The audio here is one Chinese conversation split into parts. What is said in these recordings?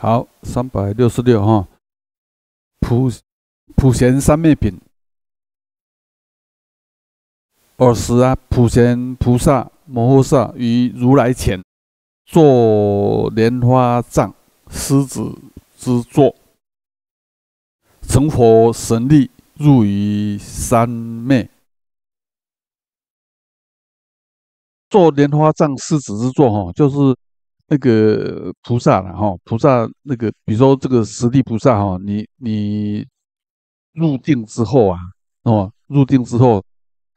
好，三百六十六哈，普普贤三昧品尔时啊，普贤菩萨摩诃萨于如来前，坐莲花藏狮子之座，成佛神力入于三昧，坐莲花藏狮子之座哈，就是。那个菩萨了哈，菩萨那个，比如说这个十地菩萨哈，你你入定之后啊，哦，入定之后，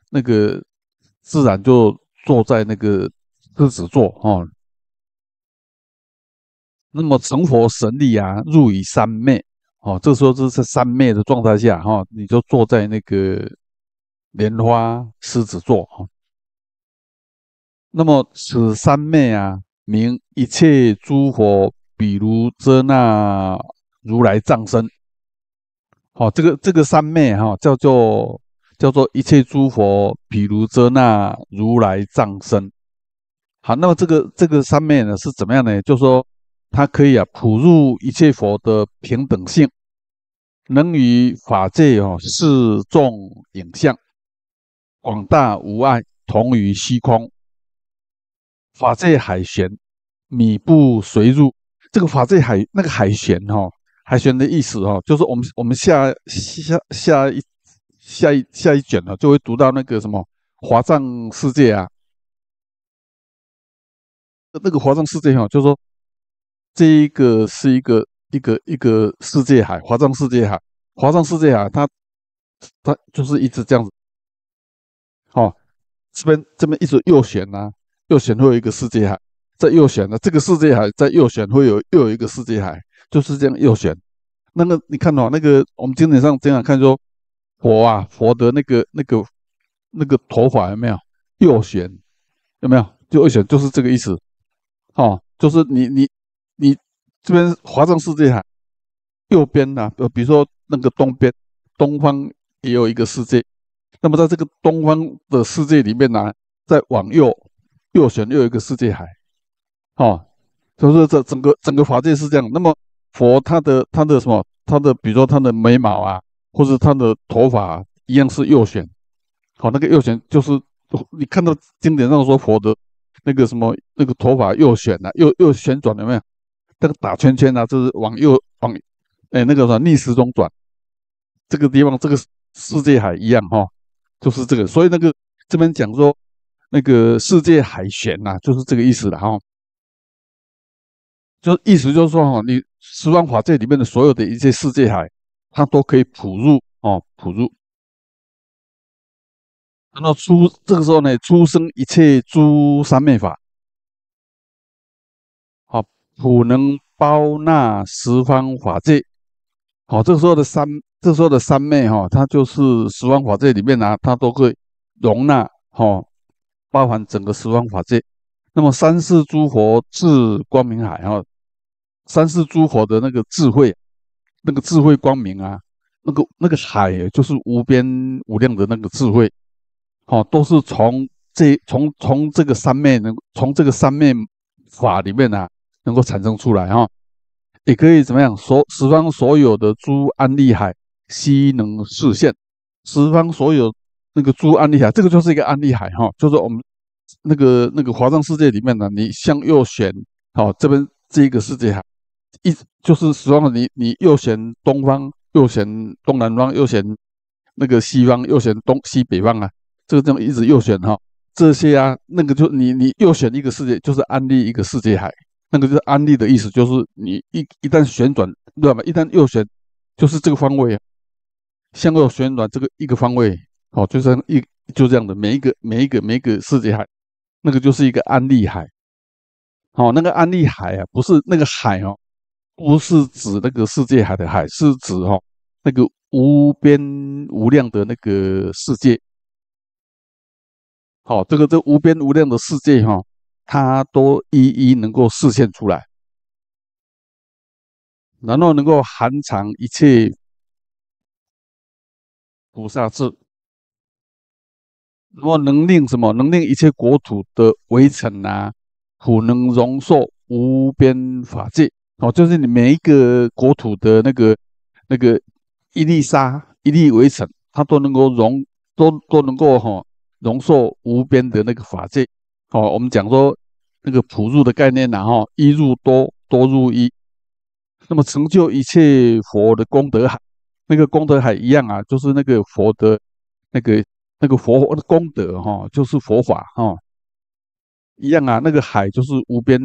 那个自然就坐在那个狮子座哈。那么成佛神力啊，入于三昧哦，这时候这是三昧的状态下哈，你就坐在那个莲花狮子座哈。那么此三昧啊。明一切诸佛，比如遮那如来藏身。好，这个这个三昧哈，叫做叫做一切诸佛，比如遮那如来藏身。好，那么这个这个三昧呢是怎么样呢？就说它可以啊，普入一切佛的平等性，能与法界哦示众影像，广大无碍，同于虚空。法界海旋，米不随入。这个法界海，那个海旋哈，海旋的意思哈，就是我们我们下下下一下一下一卷呢，就会读到那个什么华藏世界啊。那个华藏世界哈，就说这一个是一个一个一个世界海，华藏世界海，华藏世界海，它它就是一直这样子，哦，这边这边一直右旋呐。右旋会有一个世界海，在右旋的这个世界海，在右旋会有又有一个世界海，就是这样右旋。那么你看哦，那个我们经典上经常看说，佛啊，佛的那个那个那个头发有没有右旋？有没有？就右旋就是这个意思。哦，就是你你你这边华藏世界海，右边呢，呃，比如说那个东边，东方也有一个世界。那么在这个东方的世界里面呢，再往右。右旋又有一个世界海，哦，所以说这整个整个法界是这样。那么佛他的他的什么，他的比如说他的眉毛啊，或者他的头发一样是右旋，好，那个右旋就是你看到经典上说佛的那个什么那个头发右旋啊，右右旋转有没有？那个打圈圈啊，就是往右往哎那个什么逆时钟转，这个地方这个世界海一样哈，就是这个。所以那个这边讲说。那个世界海玄呐，就是这个意思了哈。就意思就是说哈，你十方法界里面的所有的一些世界海，它都可以普入哦，普入。然后出这个时候呢，出生一切诸三昧法，好，普能包纳十方法界，好，这个时候的三，这时候的三昧哈，它就是十方法界里面啊，它都会容纳哈。包含整个十方法界，那么三世诸佛智光明海哈，三世诸佛的那个智慧，那个智慧光明啊，那个那个海就是无边无量的那个智慧，好，都是从这从从这个三昧能从这个三昧法里面啊能够产生出来哈，也可以怎么样？所十方所有的诸安利海悉能示现，十方所有。那个珠安利海，这个就是一个安利海哈，就是我们那个那个华藏世界里面呢，你向右旋，好，这边这一个世界海，一就是上你你右旋东方，右旋东南方，右旋那个西方，右旋东西北方啊，这个这样一直右旋哈，这些啊，那个就你你右旋一个世界，就是安利一个世界海，那个就是安利的意思，就是你一一旦旋转，对吧？一旦右旋，就是这个方位，向右旋转这个一个方位。好，就像一就这样的每一个每一个每一个世界海，那个就是一个安利海。好，那个安利海啊，不是那个海哦，不是指那个世界海的海，是指哈那个无边无量的那个世界。好，这个这无边无量的世界哈，它都一一能够实现出来，然后能够含藏一切菩萨智。如果能令什么？能令一切国土的围城啊，普能容受无边法界。哦，就是你每一个国土的那个、那个一粒沙、一粒围城，它都能够容，都都能够哈容受无边的那个法界。哦，我们讲说那个普入的概念啊，哈，一入多多入一，那么成就一切佛的功德海，那个功德海一样啊，就是那个佛的，那个。那个佛的功德哈，就是佛法哈，一样啊。那个海就是无边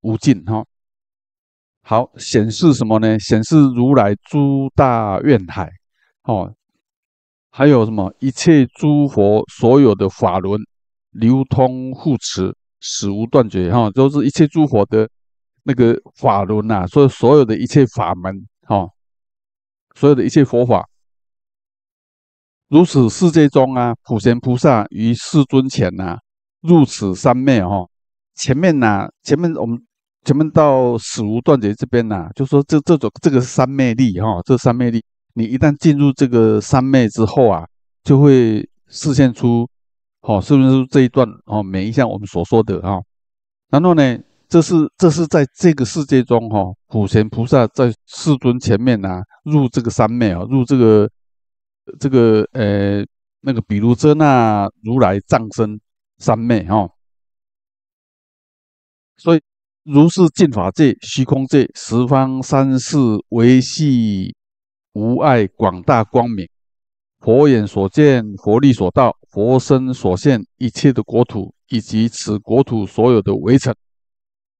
无尽哈。好，显示什么呢？显示如来诸大愿海哦。还有什么？一切诸佛所有的法轮流通护持，死无断绝哈。就是一切诸佛的那个法轮呐，所以所有的一切法门哈，所有的一切佛法。如此世界中啊，普贤菩萨于世尊前呐，入此三昧哦。前面呐，前面我们前面到《死无断绝》这边呐，就说这这种这个三昧力哈，这三昧力，你一旦进入这个三昧之后啊，就会示现出，好是不是这一段哦，每一项我们所说的啊，然后呢，这是这是在这个世界中哈，普贤菩萨在世尊前面呐，入这个三昧啊，入这个。这个呃，那个比如遮那如来藏身三昧哈，所以如是净法界、虚空界、十方三世维系无碍广大光明，佛眼所见、佛力所到、佛身所现一切的国土，以及此国土所有的围城，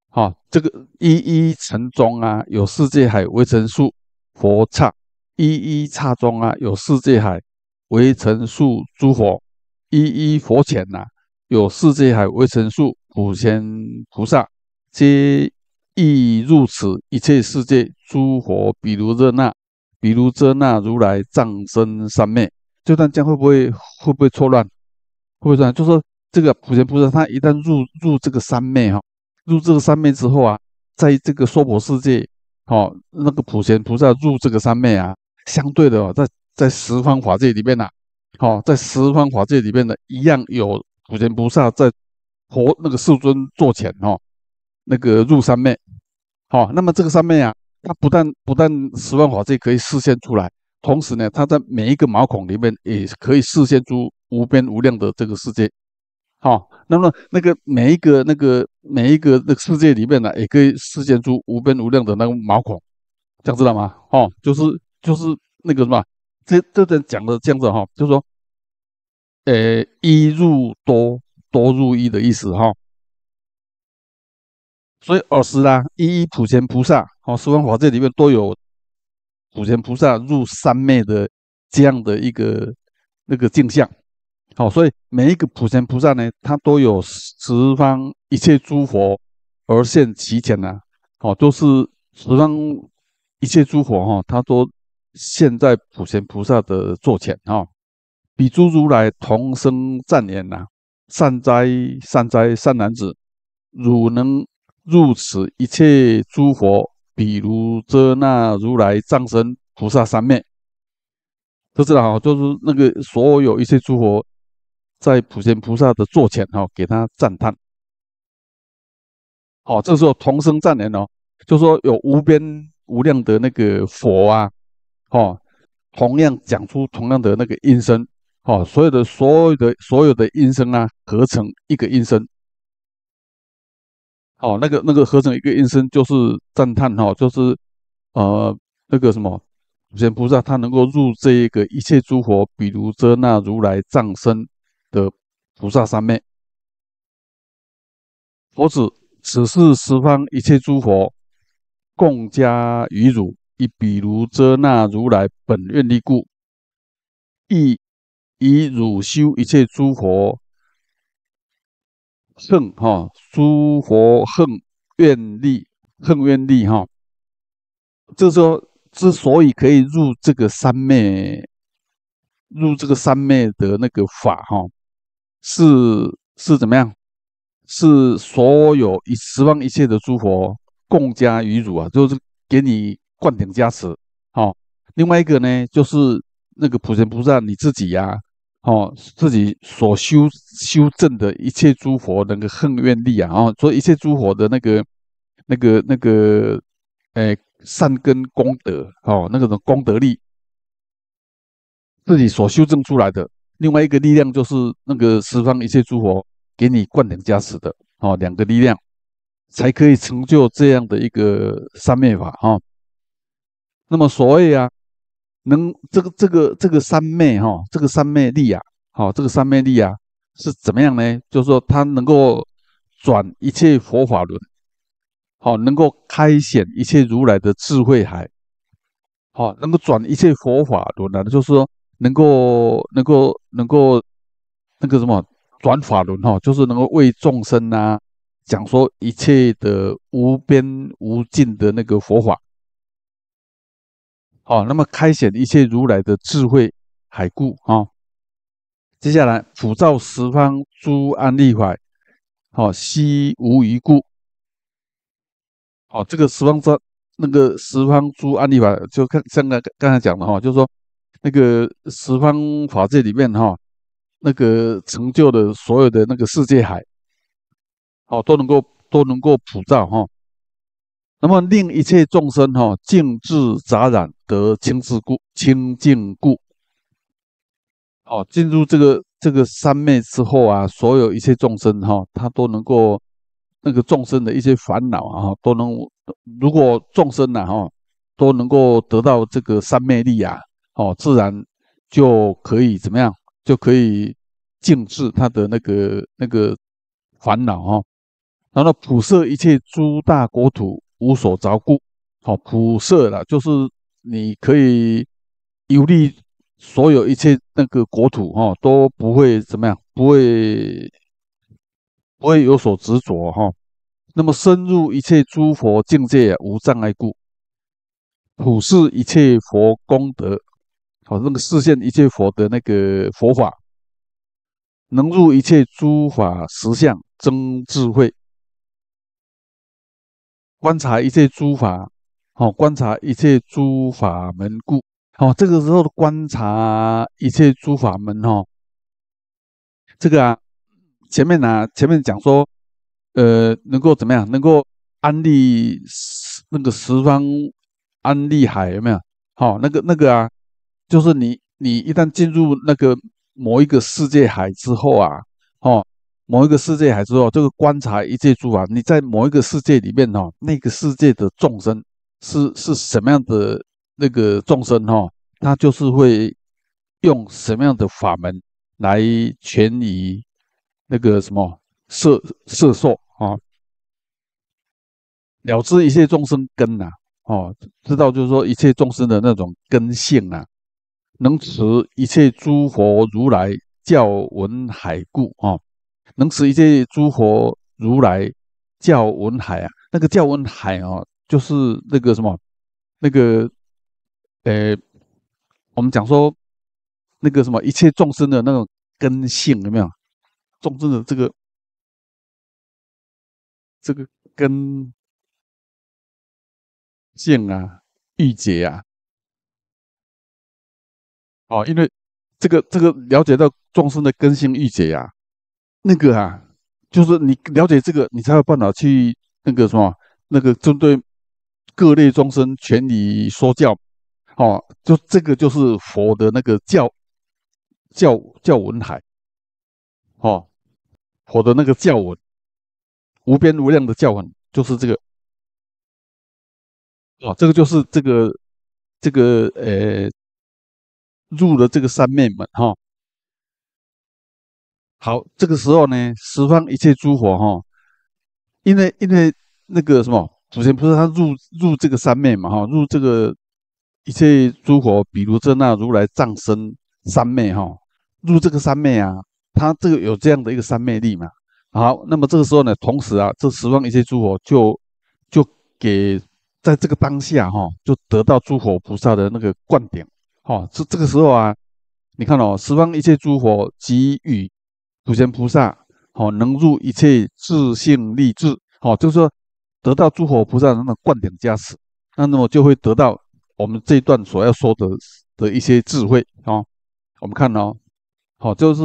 哈，这个一一城中啊，有世界海围城树佛刹。一一刹中啊，有世界海为成数诸佛一一佛前呐，有世界海为成数普贤菩萨皆亦入此一切世界诸佛，比如热那，比如遮那如来藏身三昧，就但这样会不会会不会错乱？会不会错乱？就说这个普贤菩萨他一旦入入这个三昧哈，入这个三昧之后啊，在这个娑婆世界，好那个普贤菩萨入这个三昧啊。相对的哦，在在十方法界里面呐，好，在十方法界里面呢，一样有普贤菩萨在和那个世尊坐前哦，那个入三昧，好，那么这个三昧啊，它不但不但十方法界可以示现出来，同时呢，它在每一个毛孔里面也可以示现出无边无量的这个世界，好，那么那个每一个那个每一个那个世界里面呢，也可以示现出无边无量的那个毛孔，这样知道吗？哦，就是。就是那个什么，这这阵讲的这样子哈，就是说，呃，一入多多入一的意思哈。所以，尔时呢，一一普贤菩萨，哦，十方法界里面都有普贤菩萨入三昧的这样的一个那个镜像。好，所以每一个普贤菩萨呢，他都有十方一切诸佛而现其前呢。好，都是十方一切诸佛哈，他都。现在普贤菩萨的座前哦，比诸如来同生赞言呐！善哉善哉，善男子，汝能入此一切诸佛，比如遮那如来藏身菩萨三昧，都知道啊，就是那个所有一切诸佛在普贤菩萨的座前哈，给他赞叹。好，这时候同生赞言哦，就说有无边无量的那个佛啊。哦，同样讲出同样的那个音声，哦，所有的所有的所有的音声啊，合成一个音声，哦，那个那个合成一个音声就是赞叹，哈，就是呃那个什么，普贤菩萨他能够入这一个一切诸佛，比如这那如来藏身的菩萨三昧，佛子，此是十方一切诸佛共加于汝。以比如遮那如来本愿力故，亦以汝修一切诸佛恨哈，诸佛恨愿力，恨愿力哈，就是说之所以可以入这个三昧，入这个三昧的那个法哈，是是怎么样？是所有以十方一切的诸佛共加于汝啊，就是给你。灌顶加持，哦，另外一个呢，就是那个普贤菩萨你自己呀，哦，自己所修修正的一切诸佛那个恨怨力啊，哦，以一切诸佛的那个、那个、那个，哎，善根功德，哦，那个的功德力，自己所修正出来的。另外一个力量就是那个十方一切诸佛给你灌顶加持的，哦，两个力量才可以成就这样的一个三昧法，哦。那么，所谓啊，能这个这个这个三昧哈，这个三昧力啊，好，这个三昧力啊是怎么样呢？就是说，他能够转一切佛法轮，好，能够开显一切如来的智慧海，好，能够转一切佛法轮啊，就是说，能够能够能够那个什么转法轮哈，就是能够为众生啊讲说一切的无边无尽的那个佛法。哦，那么开显一切如来的智慧海故啊。接下来普照十方诸安利法，好悉无余故。好，这个十方方那个十方诸安利法，就看像刚刚才讲的哈，就是说那个十方法界里面哈，那个成就的所有的那个世界海，好都能够都能够普照哈。那么令一切众生哈静至杂染得清净故清净故，哦，进入这个这个三昧之后啊，所有一切众生哈，他都能够那个众生的一些烦恼啊，都能如果众生呐哈都能够得到这个三昧力啊，哦，自然就可以怎么样就可以静治他的那个那个烦恼哈，然后普摄一切诸大国土。无所着故，好普摄了，就是你可以游历所有一切那个国土，哈，都不会怎么样，不会不会有所执着，哈。那么深入一切诸佛境界无障碍故，普视一切佛功德，好那个视现一切佛的那个佛法，能入一切诸法实相增智慧。观察一切诸法，好，观察一切诸法门故，好，这个时候观察一切诸法门，哈，这个啊，前面啊，前面讲说，呃，能够怎么样？能够安利那个十方安利海有没有？好，那个那个啊，就是你你一旦进入那个某一个世界海之后啊，哦。某一个世界，还是说这个观察一切诸法？你在某一个世界里面哈，那个世界的众生是是什么样的那个众生哈？他就是会用什么样的法门来权宜那个什么色色受啊？了知一切众生根呐，哦，知道就是说一切众生的那种根性啊，能持一切诸佛如来教闻海故啊。能使一切诸佛如来教文海啊，那个教文海啊，就是那个什么，那个，呃，我们讲说那个什么一切众生的那种根性有没有？众生的这个这个根性啊，郁结啊，哦，因为这个这个了解到众生的根性郁结呀。那个啊，就是你了解这个，你才有办法去那个什么，那个针对各类众生全理说教，哦，就这个就是佛的那个教教教文海，哦，佛的那个教文，无边无量的教文就是这个，哦，这个就是这个这个呃，入了这个三面门哈。好，这个时候呢，十方一切诸佛哈，因为因为那个什么，祖先不是他入入这个三昧嘛哈，入这个一切诸佛，比如这那如来藏身三昧哈，入这个三昧啊，他这个有这样的一个三昧力嘛。好，那么这个时候呢，同时啊，这十方一切诸佛就就给在这个当下哈，就得到诸佛菩萨的那个灌顶。好，这这个时候啊，你看哦，十方一切诸佛给予。普贤菩萨，好能入一切智性力智，好就是说得到诸佛菩萨那灌顶加持，那么就会得到我们这一段所要说的的一些智慧啊。我们看哦，好就是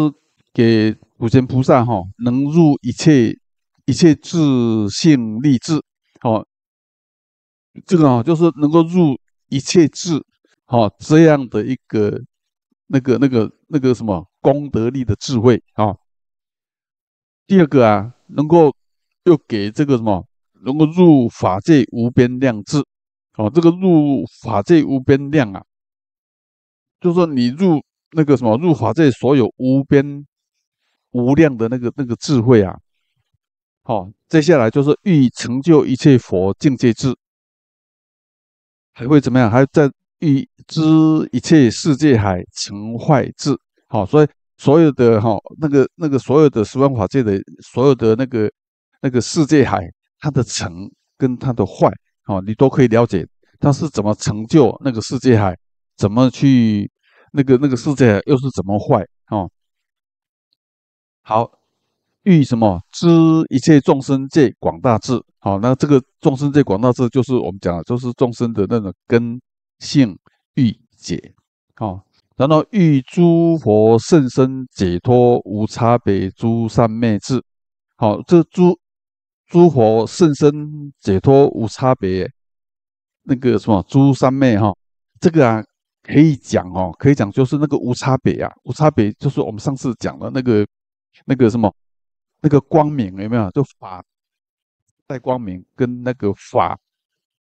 给普贤菩萨哈能入一切一切智性力智，好这个啊就是能够入一切智，好这样的一个那个那个那个什么功德力的智慧啊。第二个啊，能够又给这个什么，能够入法界无边量智，哦，这个入法界无边量啊，就是说你入那个什么，入法界所有无边无量的那个那个智慧啊，好，接下来就是欲成就一切佛境界智，还会怎么样？还在欲知一切世界海成坏智，好，所以。所有的哈，那个那个所有的十方法界的所有的那个那个世界海，它的成跟它的坏，哦，你都可以了解它是怎么成就那个世界海，怎么去那个那个世界又是怎么坏哦。好，欲什么知一切众生界广大智，好，那这个众生界广大智就是我们讲的就是众生的那种根性欲解，好。然后，欲诸佛甚深解脱无差别，诸三昧智。好，这诸诸佛甚深解脱无差别，那个什么，诸三昧哈，这个啊，可以讲哦，可以讲，就是那个无差别啊，无差别就是我们上次讲的那个那个什么那个光明有没有？就法在光明，跟那个法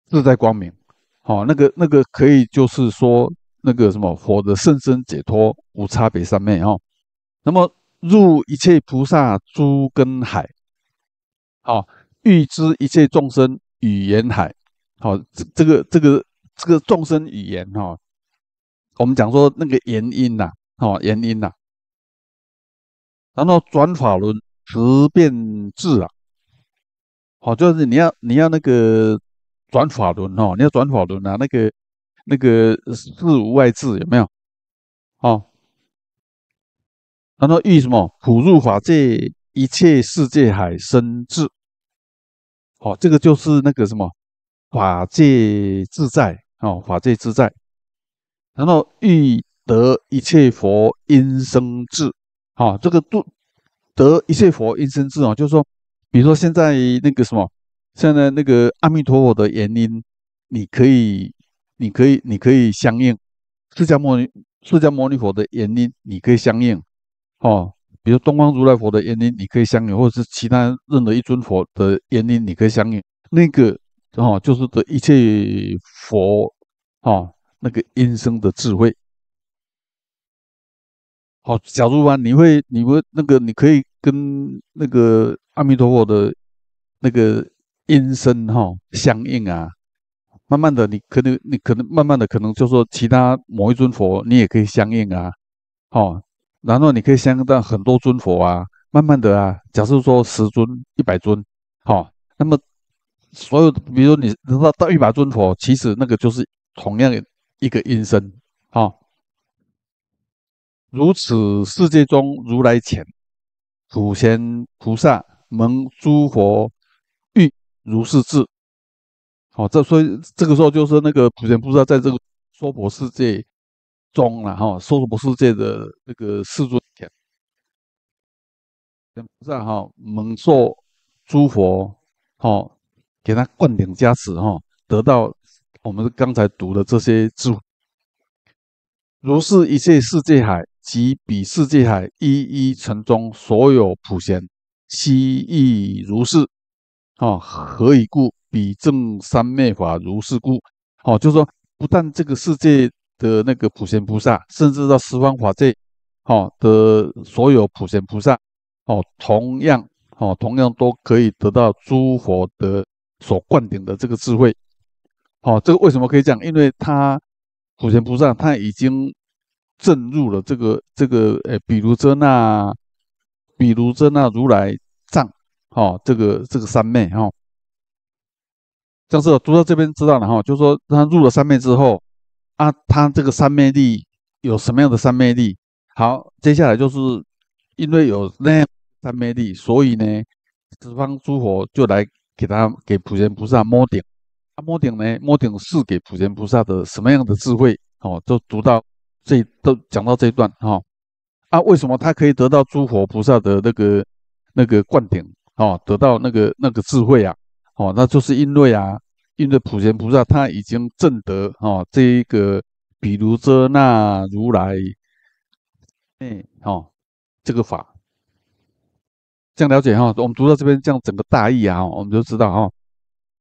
自在光明。好，那个那个可以，就是说。那个什么佛的甚深解脱无差别三昧哦，那么入一切菩萨诸根海，好预知一切众生语言海，好这这个这个这个众生语言哈，我们讲说那个原因呐，哦原因呐，然后转法轮十遍智啊，好就是你要你要那个转法轮哦，你要转法轮啊那个。那个事无外智有没有？哦，然后欲什么普入法界一切世界海生智，好，这个就是那个什么法界自在啊，法界自在。然后欲得一切佛音声智，哦，这个度得一切佛音声智啊，就是说，比如说现在那个什么，现在那个阿弥陀佛的原因，你可以。你可以，你可以相应释迦摩尼、释迦摩尼佛的言音，你可以相应，哦，比如东方如来佛的言音，你可以相应，或者是其他任何一尊佛的言音，你可以相应。那个，哦，就是的一切佛，哦，那个音声的智慧。好，假如吧，你会，你会那个，你可以跟那个阿弥陀佛的那个音声，哈，相应啊。慢慢的，你可能，你可能，慢慢的，可能就说其他某一尊佛，你也可以相应啊，哦，然后你可以相应到很多尊佛啊，慢慢的啊，假设说十尊、一百尊，好，那么所有，比如说你得到到一百尊佛，其实那个就是同样一个音声，好，如此世界中如来前，普贤菩萨蒙诸佛欲如是智。哦，这所以这个时候就是那个普贤菩萨在这个娑婆世界中了哈，娑婆世界的那个世尊，菩萨哈蒙受诸佛哈给他灌顶加持哈，得到我们刚才读的这些字，如是一切世界海及彼世界海一一城中所有普贤，悉亦如是哦，何以故？比正三昧法如是故，哦，就是说，不但这个世界的那个普贤菩萨，甚至到十方法界，哈的，所有普贤菩萨，哦，同样，哦，同样都可以得到诸佛的所灌顶的这个智慧，哦，这个为什么可以讲？因为他普贤菩萨他已经证入了这个这个，呃，比如说那，比如说那如来藏，哈，这个这个三昧，哈。像是读到这边知道了哈，就说他入了三昧之后，啊，他这个三昧力有什么样的三昧力？好，接下来就是因为有那三昧力，所以呢，十方诸佛就来给他给普贤菩萨摸顶。啊，摸顶呢？摸顶是给普贤菩萨的什么样的智慧？哦，都读到这都讲到这一段哈。啊，为什么他可以得到诸佛菩萨的那个那个灌顶？哦，得到那个那个智慧啊？哦，那就是因为啊，因为普贤菩萨他已经证得哦，这一个比如遮那如来，嗯，哦，这个法，这样了解哈。我们读到这边，这样整个大意啊，我们就知道哈。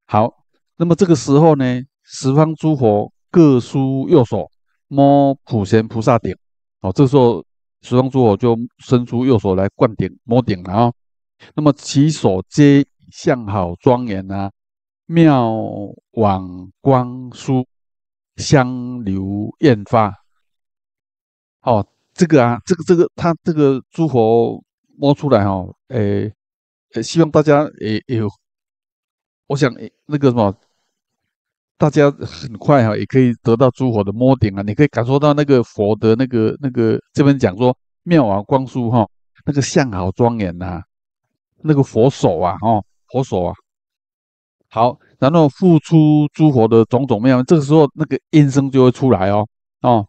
好，那么这个时候呢，十方诸佛各书右手摸普贤菩萨顶。哦，这时候十方诸佛就伸出右手来灌顶摸顶了啊。那么其手接。相好庄严啊！妙网光疏，香流艳发。哦，这个啊，这个这个，他这个诸佛摸出来哈，诶，希望大家也也，我想那个什么，大家很快哈，也可以得到诸佛的摸顶啊，你可以感受到那个佛的那个那个，这边讲说妙网光疏哈，那个相好庄严呐，那个佛手啊，哈。佛手啊，好，然后付出诸佛的种种妙这个时候那个音声就会出来哦，哦，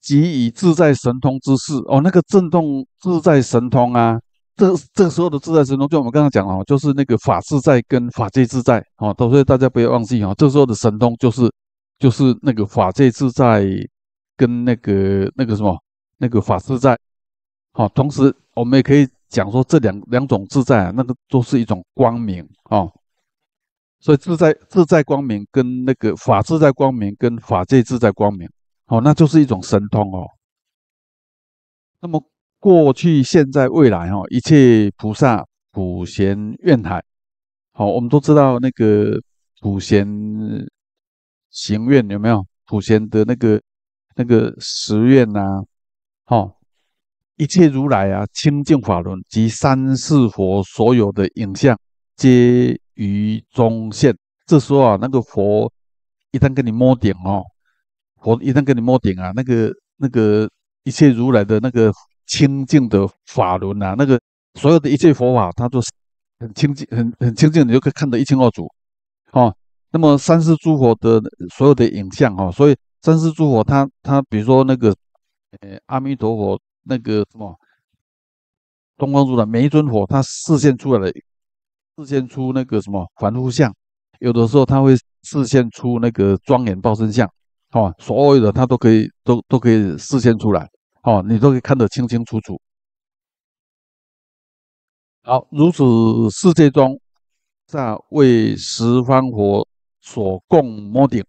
即以自在神通之势哦，那个震动自在神通啊，这这个时候的自在神通，就我们刚刚讲哦，就是那个法自在跟法界自在哦，所以大家不要忘记哦，这时候的神通就是就是那个法界自在跟那个那个什么那个法自在，好，同时我们也可以。讲说这两两种自在啊，那个都是一种光明哦，所以自在自在光明跟那个法自在光明跟法界自在光明，好，那就是一种神通哦。那么过去、现在、未来哈，一切菩萨普贤愿海，好，我们都知道那个普贤行愿有没有？普贤的那个那个十愿呐，好。一切如来啊，清净法轮及三世佛所有的影像，皆于中现。这时候啊，那个佛一旦跟你摸顶哦，佛一旦跟你摸顶啊，那个那个一切如来的那个清净的法轮呐，那个所有的一切佛法，它都很清净，很很清净，你就可以看得一清二楚。哦，那么三世诸佛的所有的影像哦，所以三世诸佛，他他比如说那个呃阿弥陀佛。那个什么，东方主的每一尊佛，它视现出来的，视现出那个什么凡夫相，有的时候它会视现出那个庄严报身相，哦，所有的它都可以，都都可以视现出来，哦，你都可以看得清清楚楚。好，如此世界中，在为十方佛所供摩顶，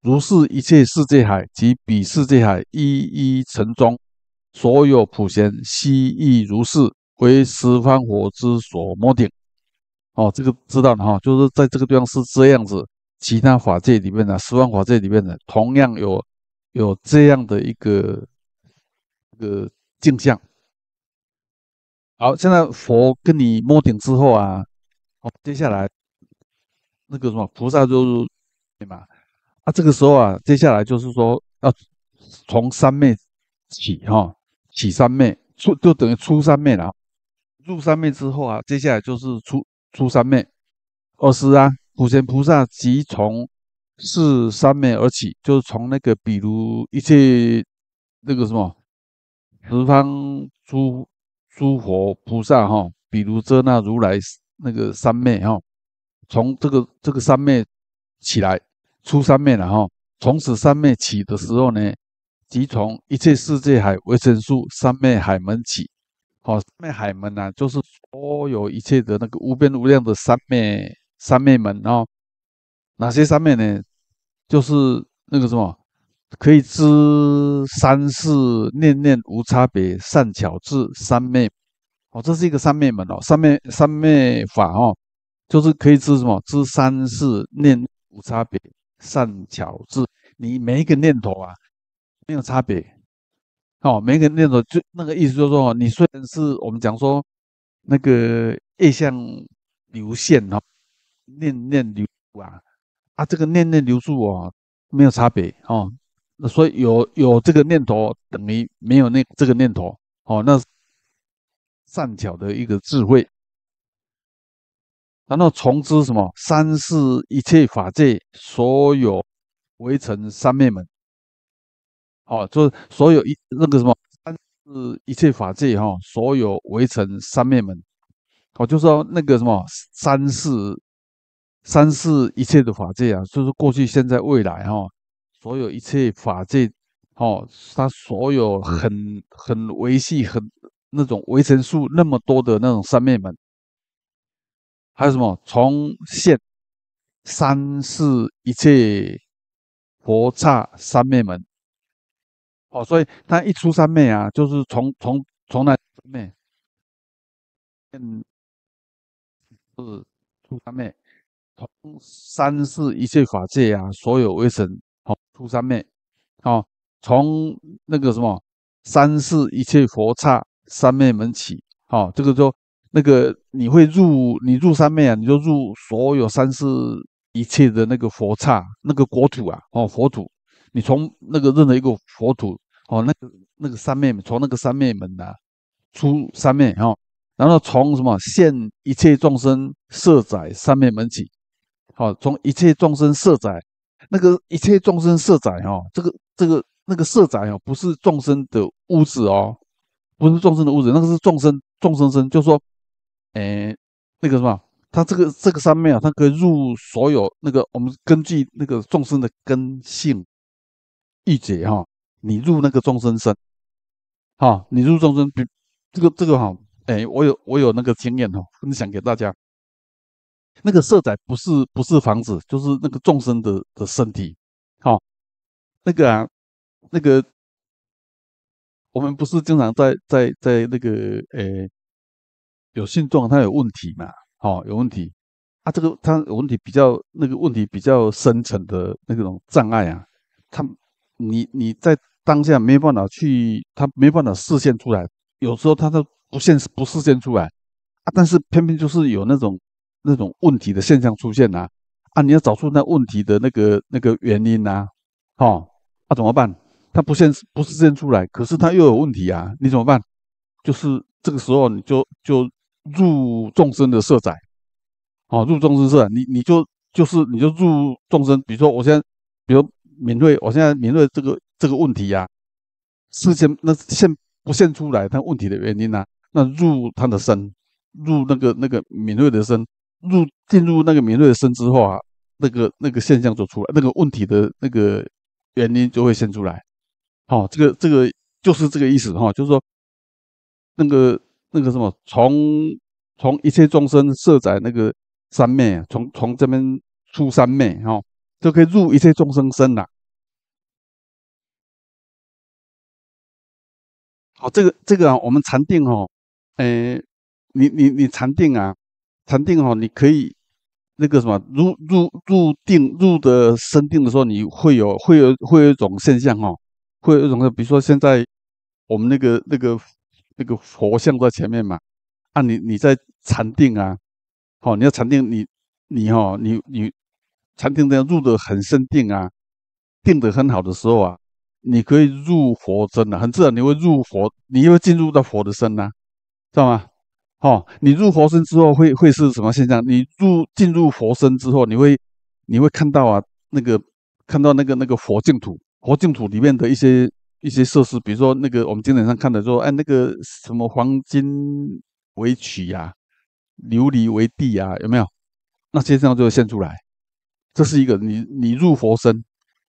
如是一切世界海及彼世界海，一一成中。所有普贤悉亦如是，为十方佛之所摸顶。哦，这个知道的哈，就是在这个地方是这样子。其他法界里面的十方法界里面的，同样有有这样的一个一个镜像。好，现在佛跟你摸顶之后啊，好，接下来那个什么菩萨就是对嘛？啊，这个时候啊，接下来就是说要从三昧起哈。起三昧，出就等于出三昧了。入三昧之后啊，接下来就是出出三昧。二是啊，普贤菩萨即从是三昧而起，就是从那个，比如一切那个什么十方诸诸佛菩萨哈，比如遮那如来那个三昧哈，从这个这个三昧起来出三昧了哈。从此三昧起的时候呢。即从一切世界海维生素三昧海门起，好三昧海门啊，就是所有一切的那个无边无量的三昧三昧门哦。哪些三昧呢？就是那个什么，可以知三世念念无差别善巧智三昧。哦，这是一个三昧门哦，三昧三昧法哦，就是可以知什么？知三世念念无差别善巧智。你每一个念头啊。没有差别，哦，每个念头就那个意思，就是说，你虽然是我们讲说那个业相流现哦，念念流啊，啊，这个念念流注哦，没有差别哦，那所以有有这个念头等于没有那这个念头哦，那善巧的一个智慧，然后从之什么三世一切法界所有围尘三昧门。哦，就是所有一那个什么三世一切法界哈，所有围城三面门，哦，就是说那个什么三世三世一切的法界啊，就是过去、现在、未来哈，所有一切法界哦，它所有很很维系很那种围城数那么多的那种三面门，还有什么从现三世一切佛刹三面门。哦，所以他一出三昧啊，就是从从从那三昧，嗯，是出三昧，从三世一切法界啊，所有微神，好出三昧，好从那个什么三世一切佛刹三昧门起，好这个就那个你会入，你入三昧啊，你就入所有三世一切的那个佛刹那个国土啊，哦佛土，你从那个任何一个佛土。哦，那个那个三昧门，从那个三昧门呐出三昧哈，然后从什么现一切众生色载三昧门起，好，从一切众生色载，那个一切众生色载哈，这个这个那个色载哦，不是众生的屋子哦，不是众生的屋子，那个是众生众生身，就说，哎，那个什么，他这个这个三昧啊，他可以入所有那个我们根据那个众生的根性一解哈。你入那个众生身，好，你入众生，比这个这个哈，哎，我有我有那个经验哦，分享给大家。那个色仔不是不是房子，就是那个众生的的身体，好，那个啊，那个我们不是经常在在在那个，哎，有性状，它有问题嘛，好，有问题啊，这个它有问题比较那个问题比较深层的那种障碍啊，它。你你在当下没办法去，他没办法视现出来，有时候他都不现不视现出来啊，但是偏偏就是有那种那种问题的现象出现呐啊，你要找出那问题的那个那个原因呐，哈啊怎么办？他不现不示现出来，可是他又有问题啊，你怎么办？就是这个时候你就就入众生的色载，哦，入众生色，你你就就是你就入众生，比如说我现在，比如。敏锐，我现在敏锐这个这个问题呀，事先那现不现出来？但问题的原因呢？那入他的身，入那个那个敏锐的身，入进入那个敏锐的身之后啊，那个那个现象就出来，那个问题的那个原因就会现出来。好，这个这个就是这个意思哈，就是说，那个那个什么，从从一切众生设在那个三昧，从从这边出三昧哈。就可以入一切众生身了。好，这个这个啊，我们禅定哦，哎，你你你禅定啊，禅定哦，你可以那个什么入入入定入的深定的时候，你会有会有会有一种现象哦，会有一种比如说现在我们那个那个那个佛像在前面嘛，啊，你你在禅定啊，好，你要禅定你你哦你你。禅定这样入的很深定啊，定的很好的时候啊，你可以入佛身啊，很自然你会入佛，你又进入到佛的身呐，知道吗？哦，你入佛身之后会会是什么现象？你入进入佛身之后，你会你会看到啊，那个看到那个那个佛净土，佛净土里面的一些一些设施，比如说那个我们经典上看的说，哎，那个什么黄金为曲呀，琉璃为地呀，有没有？那些这样就会现出来。这是一个你你入佛身，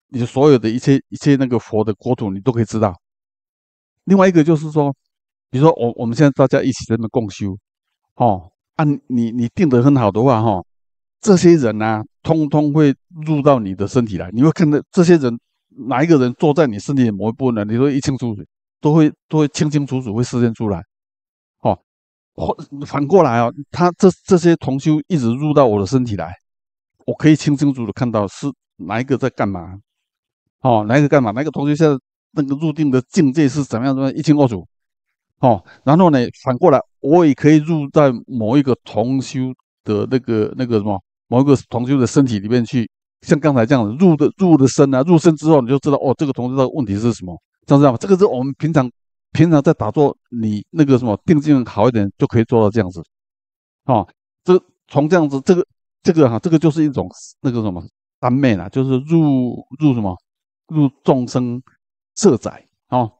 你所有的一切一切那个佛的国土你都可以知道。另外一个就是说，比如说我我们现在大家一起在那共修，哈啊你你定得很好的话哈，这些人呢，通通会入到你的身体来。你会看到这些人哪一个人坐在你身体的某一部分，呢，你都一清清楚都会都会清清楚楚会实现出来，哈。或反过来哦，他这这些同修一直入到我的身体来。我可以清清楚楚的看到是哪一个在干嘛，哦，哪一个干嘛？哪一个同学现在那个入定的境界是怎么样怎么样一清二楚，哦，然后呢，反过来我也可以入在某一个同修的那个那个什么，某一个同修的身体里面去，像刚才这样子入的入的身啊，入身之后你就知道哦，这个同学的问题是什么，像这吗？这个是我们平常平常在打坐，你那个什么定境好一点就可以做到这样子，哦，这从这样子这个。这个哈，这个就是一种那个什么三昧啦，就是入入什么入众生色宅啊。